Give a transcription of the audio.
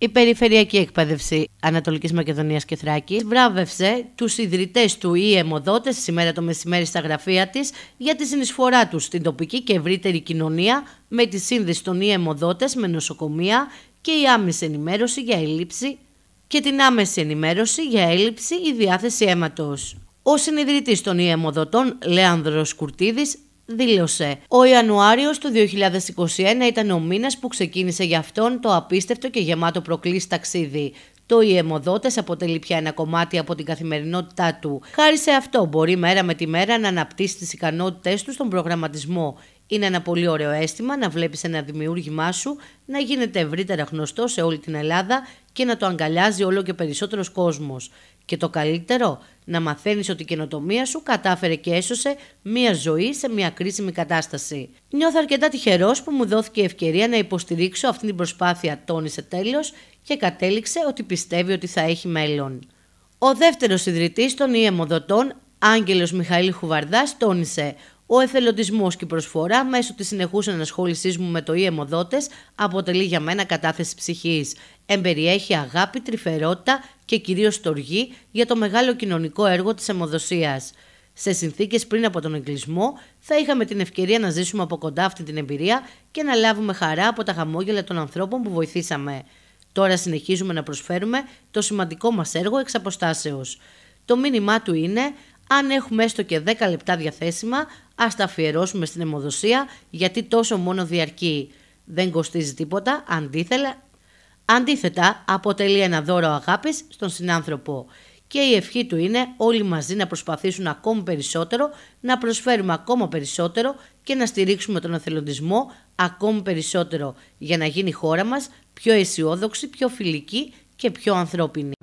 Η Περιφερειακή Εκπαίδευση Ανατολικής Μακεδονίας και Θράκης βράβευσε τους ιδρυτές του ή σήμερα το μεσημέρι στα γραφεία της για τη συνεισφορά τους στην τοπική και ευρύτερη κοινωνία με τη σύνδεση των ή με νοσοκομεία και η άμεση ενημέρωση για έλλειψη και την άμεση ενημέρωση για έλλειψη ή διάθεση αίματος. Ο συνειδητής των ΙΕΜΟΔΟΤΟΝ, Λέανδρος Κουρτίδης δήλωσε «Ο Ιανουάριος του 2021 ήταν ο μήνας που ξεκίνησε για αυτόν το απίστευτο και γεμάτο προκλήσει ταξίδι. Το «Οι αποτελεί πια ένα κομμάτι από την καθημερινότητά του. Χάρη σε αυτό μπορεί μέρα με τη μέρα να αναπτύσσει τις ικανότητές του στον προγραμματισμό, είναι ένα πολύ ωραίο αίσθημα να βλέπεις ένα δημιούργημά σου να γίνεται ευρύτερα γνωστό σε όλη την Ελλάδα και να το αγκαλιάζει όλο και περισσότερος κόσμος. Και το καλύτερο, να μαθαίνεις ότι η καινοτομία σου κατάφερε και έσωσε μία ζωή σε μία κρίσιμη κατάσταση. Νιώθω αρκετά τυχερός που μου δόθηκε η ευκαιρία να υποστηρίξω αυτή την προσπάθεια, τόνισε τέλος και κατέληξε ότι πιστεύει ότι θα έχει μέλλον. Ο δεύτερος ιδρυτής των ιεμοδοτών, Άγγελος Μιχαήλ Χουβαρδάς, τόνισε ο εθελοντισμός και η προσφορά μέσω της συνεχούς ενασχόλησής μου με το ΙΕΜΟΔΟΤΕΣ αποτελεί για μένα κατάθεση ψυχής. Εμπεριέχει αγάπη, τρυφερότητα και κυρίως στοργή για το μεγάλο κοινωνικό έργο της αιμοδοσίας. Σε συνθήκες πριν από τον εγκλισμό, θα είχαμε την ευκαιρία να ζήσουμε από κοντά αυτή την εμπειρία και να λάβουμε χαρά από τα χαμόγελα των ανθρώπων που βοηθήσαμε. Τώρα συνεχίζουμε να προσφέρουμε το σημαντικό μας έργο εξ Το μήνυμά του είναι αν έχουμε έστω και 10 λεπτά διαθέσιμα, ας τα αφιερώσουμε στην αιμοδοσία, γιατί τόσο μόνο διαρκεί. Δεν κοστίζει τίποτα, αντίθελα, αντίθετα αποτελεί ένα δώρο αγάπης στον συνάνθρωπο. Και η ευχή του είναι όλοι μαζί να προσπαθήσουν ακόμη περισσότερο, να προσφέρουμε ακόμα περισσότερο και να στηρίξουμε τον εθελοντισμό ακόμη περισσότερο για να γίνει η χώρα μας πιο αισιόδοξη, πιο φιλική και πιο ανθρώπινη.